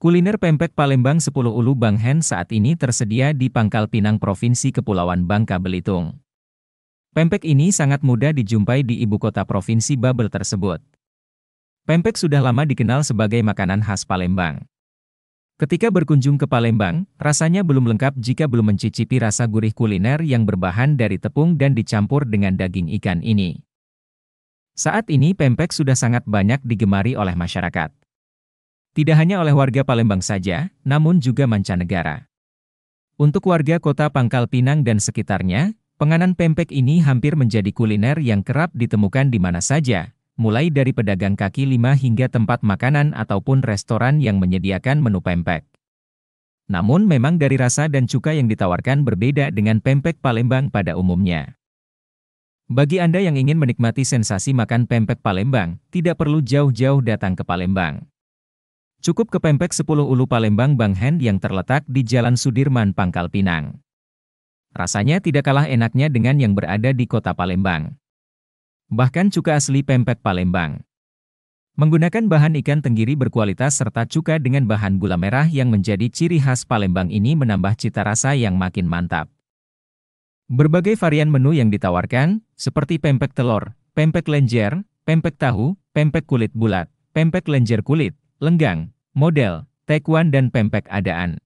Kuliner pempek Palembang 10 Ulu Bang Hen saat ini tersedia di Pangkal Pinang Provinsi Kepulauan Bangka Belitung. Pempek ini sangat mudah dijumpai di ibu kota provinsi Babel tersebut. Pempek sudah lama dikenal sebagai makanan khas Palembang. Ketika berkunjung ke Palembang, rasanya belum lengkap jika belum mencicipi rasa gurih kuliner yang berbahan dari tepung dan dicampur dengan daging ikan ini. Saat ini pempek sudah sangat banyak digemari oleh masyarakat. Tidak hanya oleh warga Palembang saja, namun juga mancanegara. Untuk warga kota Pangkal Pinang dan sekitarnya, penganan pempek ini hampir menjadi kuliner yang kerap ditemukan di mana saja, mulai dari pedagang kaki lima hingga tempat makanan ataupun restoran yang menyediakan menu pempek. Namun memang dari rasa dan cuka yang ditawarkan berbeda dengan pempek Palembang pada umumnya. Bagi Anda yang ingin menikmati sensasi makan pempek Palembang, tidak perlu jauh-jauh datang ke Palembang. Cukup kepempek 10 ulu Palembang Bang Hen yang terletak di Jalan Sudirman Pangkal Pinang. Rasanya tidak kalah enaknya dengan yang berada di kota Palembang. Bahkan cuka asli pempek Palembang. Menggunakan bahan ikan tenggiri berkualitas serta cuka dengan bahan gula merah yang menjadi ciri khas Palembang ini menambah cita rasa yang makin mantap. Berbagai varian menu yang ditawarkan, seperti pempek telur, pempek lenjer, pempek tahu, pempek kulit bulat, pempek lenjer kulit, lenggang, model, taekwon dan pempek adaan.